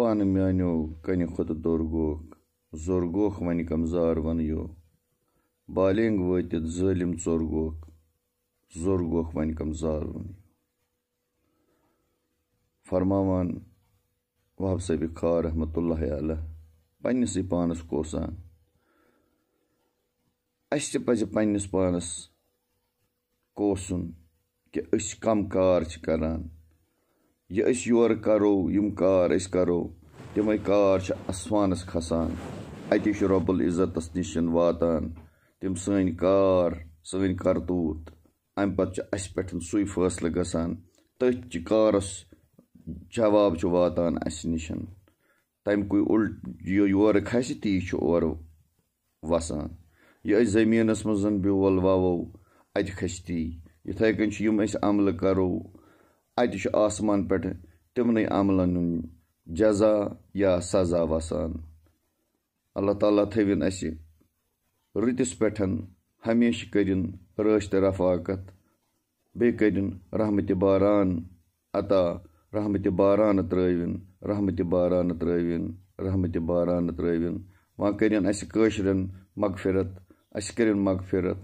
پانہٕ کَنہِ کھۄتہٕ دوٚر گوکھ کتہ گوکھ وَنہِ ونگ وَنیو زار وٲتِتھ ظٲلِم ژوٚر گوکھ ظلم گوکھ وَنہِ کم وَنیو فرماوان واب صٲبِ خار رحمۃ اللہ علیہ پنٛنِسٕے پانَس کوسان اَسہِ تہِ پَزِ پنٛنِس پانَس کوسُن کہِ أسۍ کَم کار چھِ کَران یہِ أسۍ یورٕ کَرو یِم کار أسۍ کَرو تِمَے کار چھِ اَسوانَس کھَسان کھسان اتر رب العزتَس نِش واتان تِم سٲنۍ سٲنۍ کار اَمہِ پَتہٕ چھِ اَسہِ پٮ۪ٹھ سُے فٲصلہٕ گژھان تٔتھۍ چہِ کارَس جواب چھُ واتان اَسہِ نِش تَمہِ کُے اُلٹ یہِ یورٕ کھَسہِ تی چھُ اورٕ وَسان یہِ أسۍ زٔمیٖنَس منٛز بیول وَوو اَتہِ کھَسہِ تی یِتھَے کٔنۍ چھِ یِم أسۍ عملہٕ کَرو آسمان اتمان پمن عملن جزا یا سزا وسان اللہ تعالیٰ تووین اس رتس پمیش کن رفاقت بیٚیہِ کٔرِن رحمتہِ باران عطا رحمتہِ بارانہٕ ترٛٲوِن رحمت باران تروین رحمت بارانہ تروین رحمت بارانہ تروین وسک مغفرت اہن مغفرت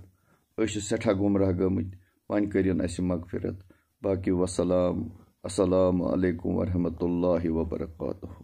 گُمراہ گٔمٕتۍ وۄنۍ کٔرِن اَسہِ مغفرت باقی وسلام السلام علیکم ورحمۃ اللہ وبرکاتہ